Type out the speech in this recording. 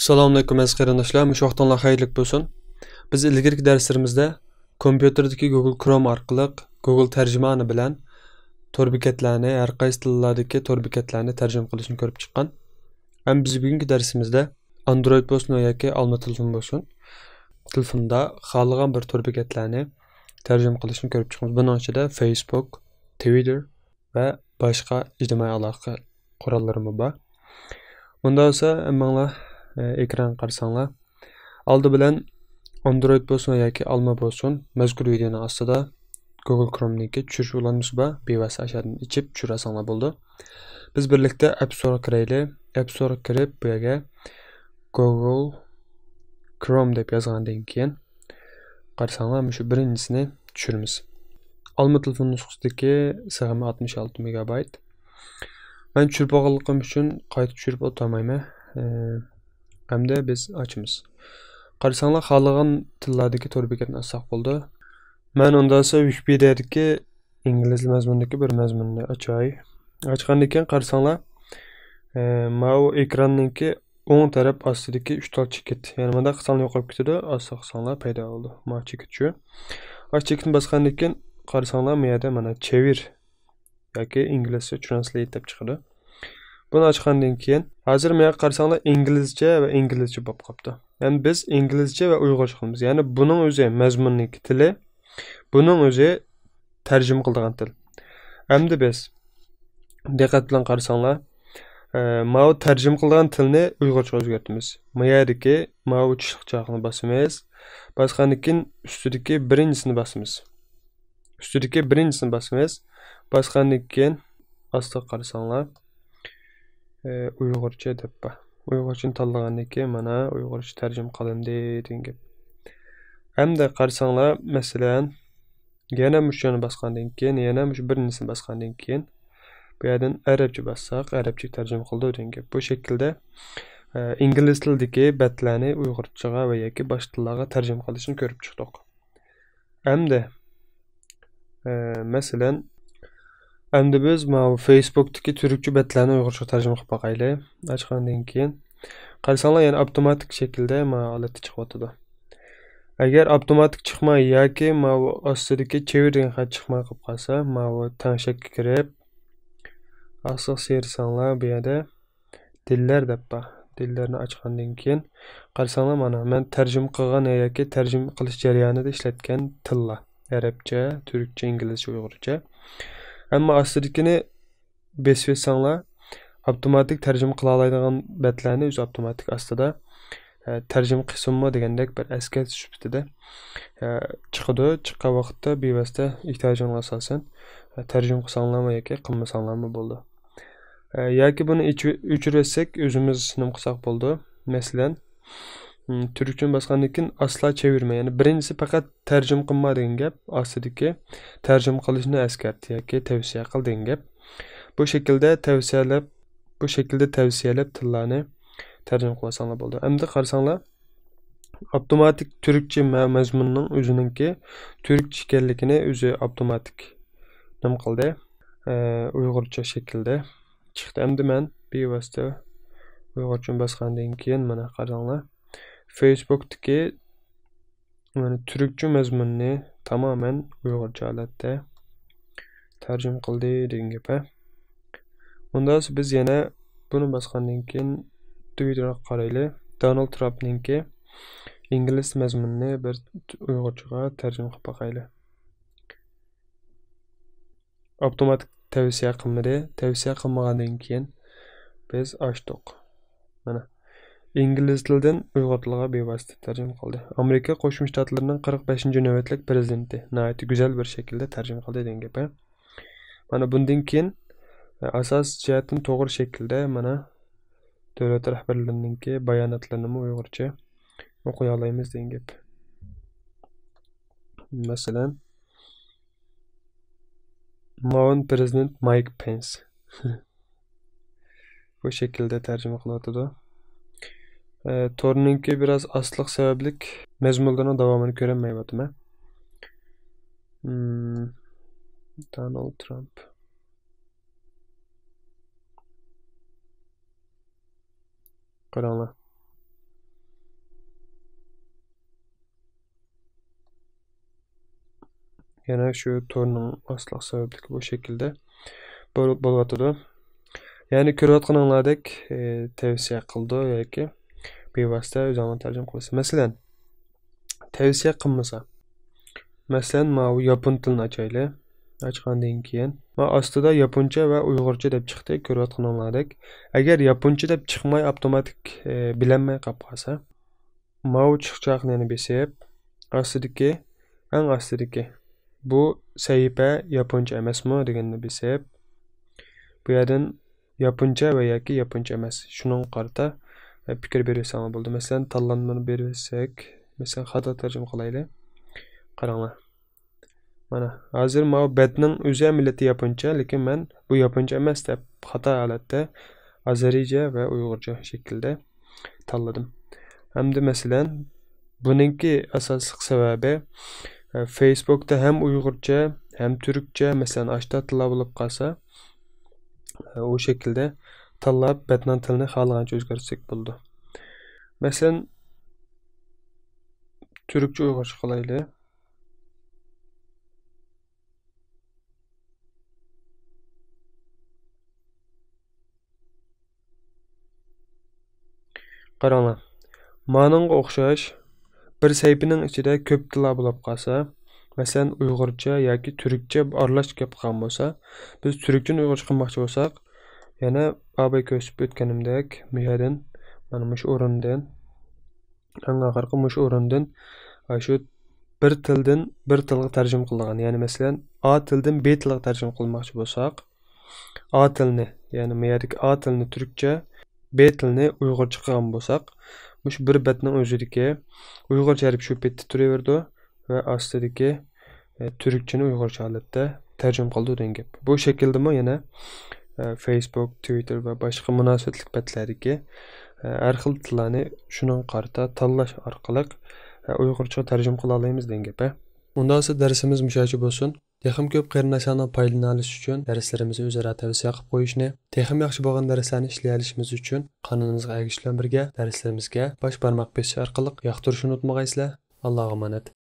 assalomu alaykum aziz qarindoshlar mushohtonlar xayrli bo'lsin biz ilgarigi darslarimizda kompyuterdagi google chrome orqali google tarjimani bilan to'rbekatlarni har qaysi tillardagi to'rbekatlarni tarjima qilishni ko'rib chiqqan ham biz bugungi darsimizda android bo'lsin yoki olma telefon bo'lsin telefonda xohlagan bir to'rbekatlarni tarjima qilishni ko'rib chiqamiz buning ichida facebook twitter va boshqa ijtimoiy aloqa qurollari bor bunda bo'lsa hammanglar ekran qarşısına. Aldı bilan Android bo'lsin yoki Alma bo'lsin, mazkur videoning ostida Google Chrome'ninki tushirish ulanmasi bor, bevasi ashadin ichib tushirasanglar bo'ldi. Biz birlikda App Store kiraylik. App Store kirib, bu yerga Google Chrome deb yozgandan keyin qarsanglar, shu birinchisini tushiramiz. Alma telefon nusxasidagi sig'imi 66 megabayt. Men tushirib olganligim uchun qayta tushirib o'tamayman. hamda biz ochmiz qarasanglar xohlagan tillardagi to'r bekatni ochsaq bo'ldi man undan so'ng wikipediyadagi ingliz mazmundagi bir mazmunni ochay ochgandan keyin qarasanglar e, mau ekranniki o'ng taraf ostidagi uchtal chekit ya'ni bunda qilsanglar yo'qolib ketadi osti qilsanglar paydo bo'ldi ma chekit shu mana chekitni bosgandan keyin qarasanglar bu yerda mana chevir yoki inglizcha translate deb chiqadi бұны ochgandan кейін hozir мен qarasanglar inglizcha va inglizcha bo'lib qolibdi ya'ni біз inglizcha va uyg'urcha qilamiz ya'ni buning o'zi мәзмұнның tili buning o'zi тәржім қылдыған til әмді біз diqqat bilan qarasanglar e, mau tarjima qilgan tilni uyg'urcha o'zgartimiz miyadiki mau басымыз uyg'urcha deb uyg'urchani tanlagandan keyin mana uyg'urcha tarjima qilindi degan hamda qarasanglar masalan yana mushani bosgandan keyin yana mush birinchisini bosgandan keyin bu yerdan arabcha bossak arabcha tarjima qildi degan gap bu shaklda ingliz tilidagi batlarni uyg'urchaga va yoki boshqa tillarga tarjima qilishni ko'rib chiqdik hamda masalan Endi biz mana bu facebookdagi turkcha betlarni uyg'urcha tarjima qilib boqaylik ochgandan keyin qarasanglar yana avtomatik shaklda mana alati chiqyotidi agar avtomatik chiqmay yoki mana bu ostidagi chevir xat chiqmay qolib qolsa mana bu tangshakka kirib asosiy sersanglar bu yerda dillar deb bor dillarni ochgandan keyin qarasanglar mana man tarjima qilgan yoki tarjima qilish jarayonida ishlatgan tillar arabcha turkcha inglizcha uyg'urcha ئەمما ئاستىدىكىنى بېسىۋەتسەڭلار ئاپتوماتىك تەرجىمە قىلالايدىغان بەتلەرنى ئۆزى ئاپتوماتىك ئاستىدا تەرجىمە قىسىممۇ دېگەندەك بىر ئەسكەرتىش سۈپىتىدە چىقىدۇ چىققان ۋاقىتتا بىۋاسىتە ئېھتىياجىڭىزغا ئاساسەن تەرجىمە قىلساڭلارمۇ ياكى قىلمىساڭلارمۇ بولىدۇ yoki buni o'chirvetsak o'zimiz nima qilsak bo'ldi masalan turkchani bosgandan asla chevirma ya'ni birinchisi faqat tarjima qilma degan gap ostidagi tarjima qilishni askart yoki tavsiya qil degan gap bu shaklda tavsiyalab bu shaklda tavsiyalab tillarni tarjima qilsanglar bo'ldi endi qarasanglar avtomatik turkcha mazmunning o'ziniki turkcha ekanligini o'zi avtomatik nim qildi uyg'urcha shaklda chiqdi endi man bevosita uyg'urchani bosgandan keyin mana qaranglar Facebook'taki yani Türkçe mazmunni tamamen Uyg'urcha alette tercüm qildi degan gibi. Ondan sonra biz yana buni bosgandan keyin Twitterga qaraylik. Donald Trumpninki ingliz mezmunni bir Uyg'urchaga tercüm qilib boqaylik. tavsiye tavsiya qilmadi. Tavsiya qilmagandan keyin biz ochdik. Mana ingliz tilidan uyg'ur tiliga bevosita tarjima qildi amerika qo'shma shtatlarining qirq beshinchi navbatlik prezidenti nihoyat go'zal bir shaklda tarjima qildi degan gap mana bundan keyin e, asos jihatdan to'g'ri shaklda mana davlat rahbarlariniki bayonotlarini uyg'urcha o'qiy olamiz degan gap masalan muavin prezident mayk pens bu shaklda tarjima qilyotidi E, Torninki biraz aslyq sebeplik mezmunlarının devamını göremeyebildim. He? Hmm. Donald Trump. Qaranlar. Yana şu torunun aslıq səbəblik bu şekilde. bol bol atıdı. Yəni dek e, tövsiyə qıldı yoki bevosita o'z oldini tarjima qilasiz masalan tavsiya qilmasa masalan mana bu yapon tilini ochaylik ochgandan keyin va ostida yaponcha va uyg'urcha deb chiqdi ko'rayotganinglardek agar yaponcha deb chiqmay avtomatik e, bilinmay qolib qolsa mau chiqchoqni yana besib ostidagi eng ostidagi bu sahifa yaponcha emasmi deganni besib bu yerdan yaponcha va yoki yaponcha emas shunga qarata fikr bersa bo'ldi masalan tanlanmani bersak masalan xato tarjima qilaylik qaranglar mana hozir bu betning o'zi ham millati yaponcha lekin man bu yaponcha emas deb xato holatda azarija va uyg'urcha shaklda tanladim hamda masalan buningki asosiy sababi facebookda ham uyg'urcha ham turkcha masalan ashta tilla bo'lib qolsa u shaklda tanlab batnan tilini xohlagancha o'zgartirsak bo'ldi masalan turkcha uyg'urcha qilaylik qaranglar manimga o'xshash bir sayfining ichida ko'p tillar bo'lib qolsa masalan uyg'urcha yoki turkcha aralash kelib qolgan bo'lsa biz turkchani uyg'urcha qilmoqchi bo'lsak yana babay ko'chib o'tganimdek buyoqdan mana mush o'rindan anga qarqi mush o'rindan shu bir tildan bir tilga tarjim qilgan ya'ni masalan a tildan b tilga tarjim qilmoqchi bo'lsak a tilni ya'ni miyadagi a tilni turkcha b tilni uyg'urcha qilgan bo'lsak mush bir betning o'zidagi uyg'urcha harf shu betda turaverdi va ostidagi e, turkchani uyg'urcha holatda tarjim qildi degan gap bu shakldami yana Э, facebook twitter va boshqa munosabatlik patlariga e, har xil tillarni shuning qarta tanlash orqali e, uyg'urcha tarjima qila olamiz degan gap undan so'ng darsimiz mushachi bo'lsin texim ko'p qarindoshlardan foydalanish uchun darslarimizni o'zaro tavsiya qilib qo'yishni texim yaxshi bo'lgan darslarni ishlay olishimiz uchun qonunimizga ergishish bilan birga darslarimizga bosh barmoq besish orqali yoqtirishni unutmag'aysizlar allohga omonat